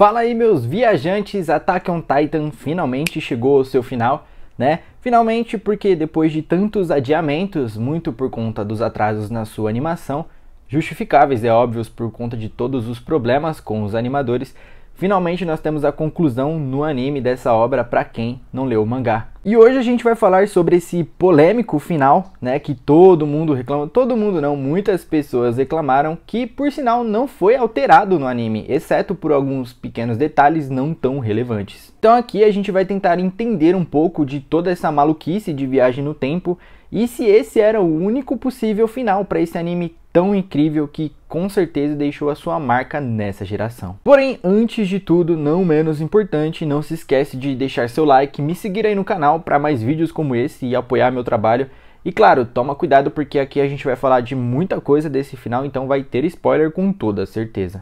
Fala aí meus viajantes, Attack on Titan finalmente chegou ao seu final, né? Finalmente porque depois de tantos adiamentos, muito por conta dos atrasos na sua animação, justificáveis é óbvio por conta de todos os problemas com os animadores, finalmente nós temos a conclusão no anime dessa obra para quem não leu o mangá. E hoje a gente vai falar sobre esse polêmico final, né, que todo mundo reclama, todo mundo não, muitas pessoas reclamaram, que por sinal não foi alterado no anime, exceto por alguns pequenos detalhes não tão relevantes. Então aqui a gente vai tentar entender um pouco de toda essa maluquice de viagem no tempo e se esse era o único possível final para esse anime tão incrível que com certeza deixou a sua marca nessa geração. Porém, antes de tudo, não menos importante, não se esquece de deixar seu like, me seguir aí no canal canal para mais vídeos como esse e apoiar meu trabalho. E claro, toma cuidado porque aqui a gente vai falar de muita coisa desse final, então vai ter spoiler com toda certeza.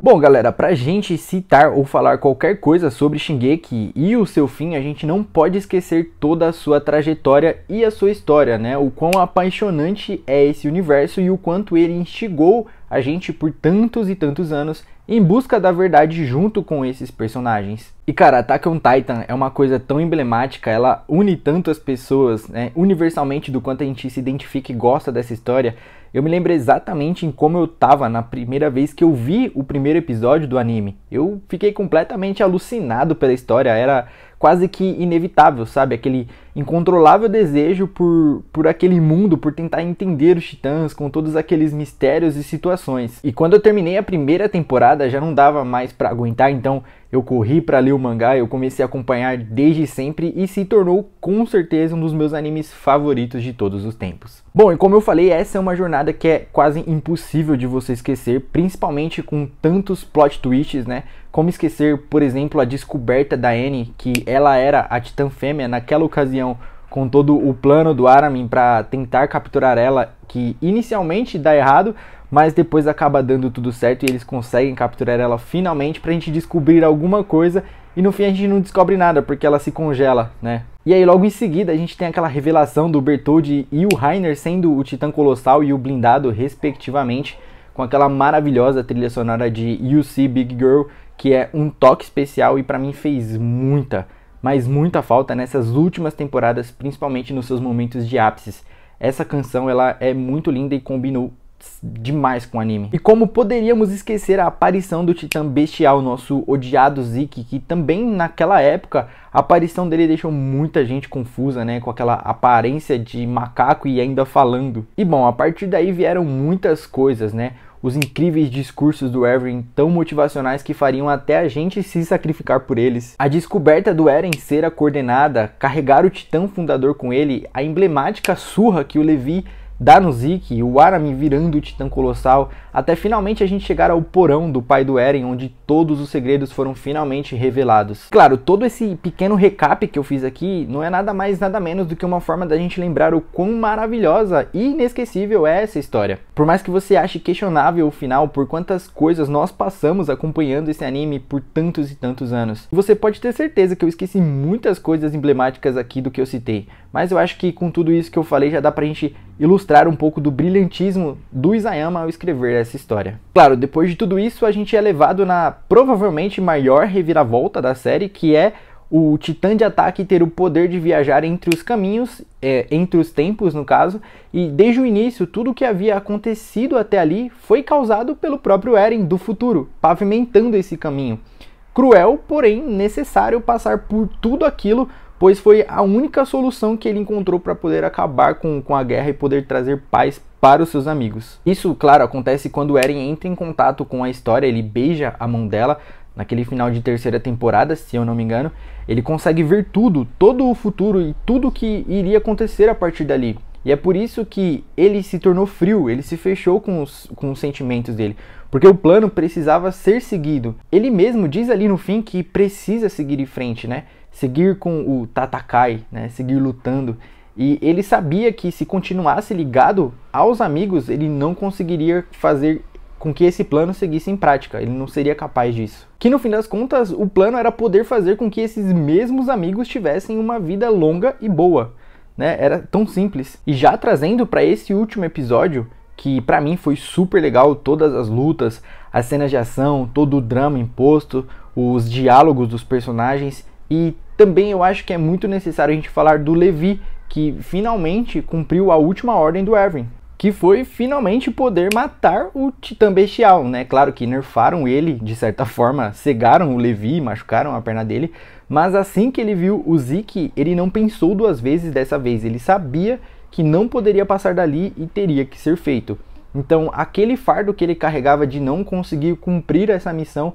Bom, galera, pra gente citar ou falar qualquer coisa sobre Shingeki e o seu fim, a gente não pode esquecer toda a sua trajetória e a sua história, né? O quão apaixonante é esse universo e o quanto ele instigou a gente por tantos e tantos anos em busca da verdade junto com esses personagens. E cara, Attack on Titan é uma coisa tão emblemática, ela une tanto as pessoas, né, universalmente do quanto a gente se identifica e gosta dessa história. Eu me lembro exatamente em como eu tava na primeira vez que eu vi o primeiro episódio do anime. Eu fiquei completamente alucinado pela história, era quase que inevitável, sabe? Aquele incontrolável desejo por, por aquele mundo, por tentar entender os titãs com todos aqueles mistérios e situações. E quando eu terminei a primeira temporada já não dava mais para aguentar, então eu corri para ler o mangá, eu comecei a acompanhar desde sempre e se tornou com certeza um dos meus animes favoritos de todos os tempos. Bom, e como eu falei, essa é uma jornada que é quase impossível de você esquecer, principalmente com tantos plot twists, né? Como esquecer, por exemplo, a descoberta da Anne que ela era a Titã Fêmea naquela ocasião com todo o plano do Aramin para tentar capturar ela, que inicialmente dá errado, mas depois acaba dando tudo certo e eles conseguem capturar ela finalmente pra gente descobrir alguma coisa e no fim a gente não descobre nada porque ela se congela, né? E aí logo em seguida a gente tem aquela revelação do Bertold e o Rainer sendo o Titã Colossal e o Blindado respectivamente, com aquela maravilhosa trilha sonora de You See Big Girl, que é um toque especial e para mim fez muita, mas muita falta nessas últimas temporadas, principalmente nos seus momentos de ápices. Essa canção ela é muito linda e combinou demais com o anime. E como poderíamos esquecer a aparição do Titã Bestial, nosso odiado Zeke, que também naquela época a aparição dele deixou muita gente confusa, né, com aquela aparência de macaco e ainda falando. E bom, a partir daí vieram muitas coisas, né? Os incríveis discursos do Eren tão motivacionais que fariam até a gente se sacrificar por eles. A descoberta do Eren ser a coordenada, carregar o Titã Fundador com ele, a emblemática surra que o Levi Danuzik, o Aramir virando o Titã Colossal, até finalmente a gente chegar ao porão do pai do Eren, onde todos os segredos foram finalmente revelados. Claro, todo esse pequeno recap que eu fiz aqui não é nada mais nada menos do que uma forma da gente lembrar o quão maravilhosa e inesquecível é essa história. Por mais que você ache questionável o final, por quantas coisas nós passamos acompanhando esse anime por tantos e tantos anos, você pode ter certeza que eu esqueci muitas coisas emblemáticas aqui do que eu citei, mas eu acho que com tudo isso que eu falei já dá pra gente ilustrar um pouco do brilhantismo do Isayama ao escrever essa história. Claro, depois de tudo isso, a gente é levado na provavelmente maior reviravolta da série, que é o Titã de Ataque ter o poder de viajar entre os caminhos, é, entre os tempos no caso, e desde o início tudo o que havia acontecido até ali foi causado pelo próprio Eren do futuro, pavimentando esse caminho. Cruel, porém necessário passar por tudo aquilo pois foi a única solução que ele encontrou para poder acabar com, com a guerra e poder trazer paz para os seus amigos. Isso, claro, acontece quando Eren entra em contato com a história, ele beija a mão dela, naquele final de terceira temporada, se eu não me engano, ele consegue ver tudo, todo o futuro e tudo que iria acontecer a partir dali. E é por isso que ele se tornou frio, ele se fechou com os, com os sentimentos dele, porque o plano precisava ser seguido. Ele mesmo diz ali no fim que precisa seguir em frente, né? seguir com o Tatakai, né? seguir lutando. E ele sabia que se continuasse ligado aos amigos, ele não conseguiria fazer com que esse plano seguisse em prática, ele não seria capaz disso. Que no fim das contas, o plano era poder fazer com que esses mesmos amigos tivessem uma vida longa e boa, né? Era tão simples. E já trazendo para esse último episódio, que para mim foi super legal todas as lutas, as cenas de ação, todo o drama imposto, os diálogos dos personagens e também eu acho que é muito necessário a gente falar do Levi, que finalmente cumpriu a última ordem do Erwin, que foi finalmente poder matar o Titã Bestial, né? Claro que nerfaram ele, de certa forma, cegaram o Levi, machucaram a perna dele, mas assim que ele viu o Zeke, ele não pensou duas vezes dessa vez, ele sabia que não poderia passar dali e teria que ser feito. Então, aquele fardo que ele carregava de não conseguir cumprir essa missão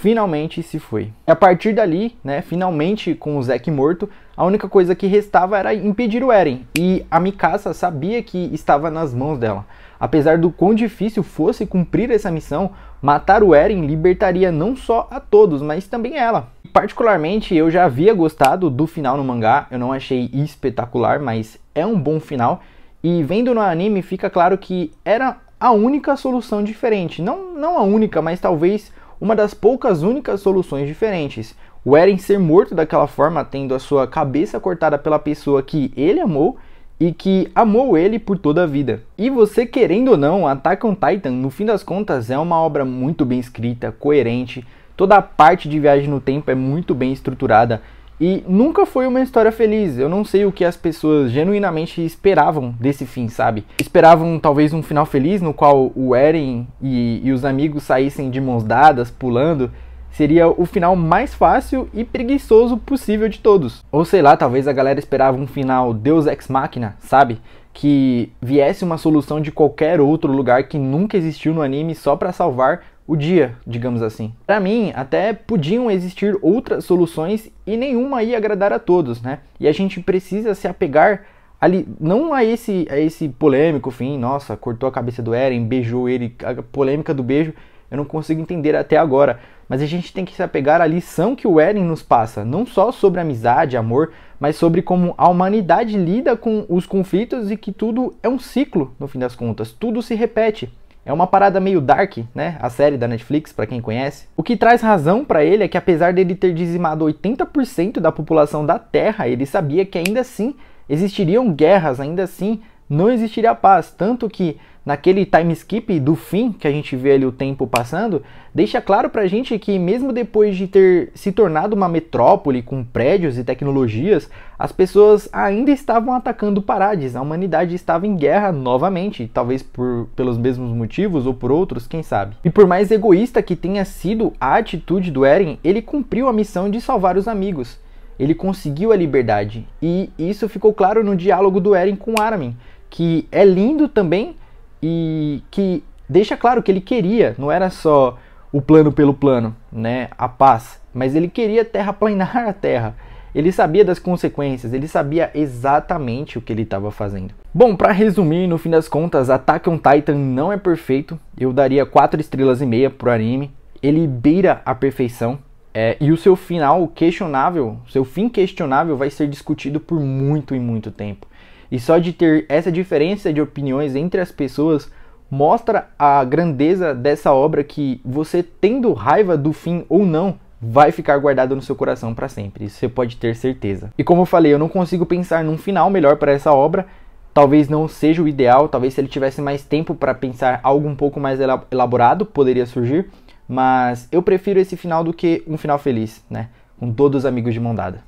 finalmente se foi. E a partir dali, né, finalmente com o Zack morto, a única coisa que restava era impedir o Eren, e a Mikasa sabia que estava nas mãos dela. Apesar do quão difícil fosse cumprir essa missão, matar o Eren libertaria não só a todos, mas também ela. Particularmente, eu já havia gostado do final no mangá, eu não achei espetacular, mas é um bom final. E vendo no anime, fica claro que era a única solução diferente. Não, não a única, mas talvez uma das poucas únicas soluções diferentes. O Eren ser morto daquela forma, tendo a sua cabeça cortada pela pessoa que ele amou e que amou ele por toda a vida. E você querendo ou não, Attack on Titan, no fim das contas, é uma obra muito bem escrita, coerente, toda a parte de viagem no tempo é muito bem estruturada. E nunca foi uma história feliz. Eu não sei o que as pessoas genuinamente esperavam desse fim, sabe? Esperavam talvez um final feliz no qual o Eren e, e os amigos saíssem de mãos dadas, pulando. Seria o final mais fácil e preguiçoso possível de todos. Ou sei lá, talvez a galera esperava um final Deus Ex Machina, sabe? Que viesse uma solução de qualquer outro lugar que nunca existiu no anime só para salvar o dia, digamos assim. Para mim, até podiam existir outras soluções e nenhuma ia agradar a todos, né? E a gente precisa se apegar ali não a esse a esse polêmico fim, nossa, cortou a cabeça do Eren, beijou ele, a polêmica do beijo, eu não consigo entender até agora, mas a gente tem que se apegar à lição que o Eren nos passa, não só sobre amizade, amor, mas sobre como a humanidade lida com os conflitos e que tudo é um ciclo no fim das contas, tudo se repete. É uma parada meio dark, né? A série da Netflix, para quem conhece. O que traz razão para ele é que apesar dele ter dizimado 80% da população da Terra, ele sabia que ainda assim existiriam guerras, ainda assim não existiria paz. Tanto que naquele time skip do fim, que a gente vê ali o tempo passando, deixa claro pra gente que mesmo depois de ter se tornado uma metrópole com prédios e tecnologias, as pessoas ainda estavam atacando Parades, a humanidade estava em guerra novamente, talvez por, pelos mesmos motivos ou por outros, quem sabe. E por mais egoísta que tenha sido a atitude do Eren, ele cumpriu a missão de salvar os amigos. Ele conseguiu a liberdade, e isso ficou claro no diálogo do Eren com Armin, que é lindo também e que deixa claro que ele queria, não era só o plano pelo plano, né, a paz, mas ele queria terraplanar a terra. Ele sabia das consequências, ele sabia exatamente o que ele estava fazendo. Bom, para resumir, no fim das contas, Attack on Titan não é perfeito. Eu daria 4 estrelas e meia pro anime. Ele beira a perfeição, é, e o seu final questionável, seu fim questionável vai ser discutido por muito e muito tempo. E só de ter essa diferença de opiniões entre as pessoas mostra a grandeza dessa obra que você tendo raiva do fim ou não, vai ficar guardado no seu coração para sempre. Isso você pode ter certeza. E como eu falei, eu não consigo pensar num final melhor para essa obra. Talvez não seja o ideal, talvez se ele tivesse mais tempo para pensar algo um pouco mais elaborado, poderia surgir, mas eu prefiro esse final do que um final feliz, né? Com todos os amigos de mão dada.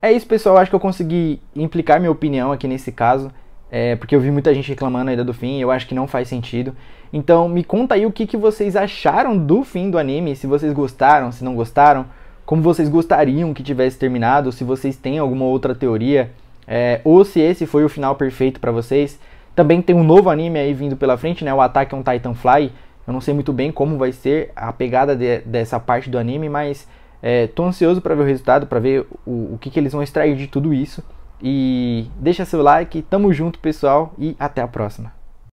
É isso, pessoal. Acho que eu consegui implicar minha opinião aqui nesse caso. É, porque eu vi muita gente reclamando ainda do fim, eu acho que não faz sentido. Então me conta aí o que, que vocês acharam do fim do anime, se vocês gostaram, se não gostaram, como vocês gostariam que tivesse terminado, se vocês têm alguma outra teoria, é, ou se esse foi o final perfeito para vocês. Também tem um novo anime aí vindo pela frente, né? O Ataque on Fly. Eu não sei muito bem como vai ser a pegada de, dessa parte do anime, mas é, tô ansioso para ver o resultado, para ver o, o que, que eles vão extrair de tudo isso. E deixa seu like, tamo junto pessoal e até a próxima.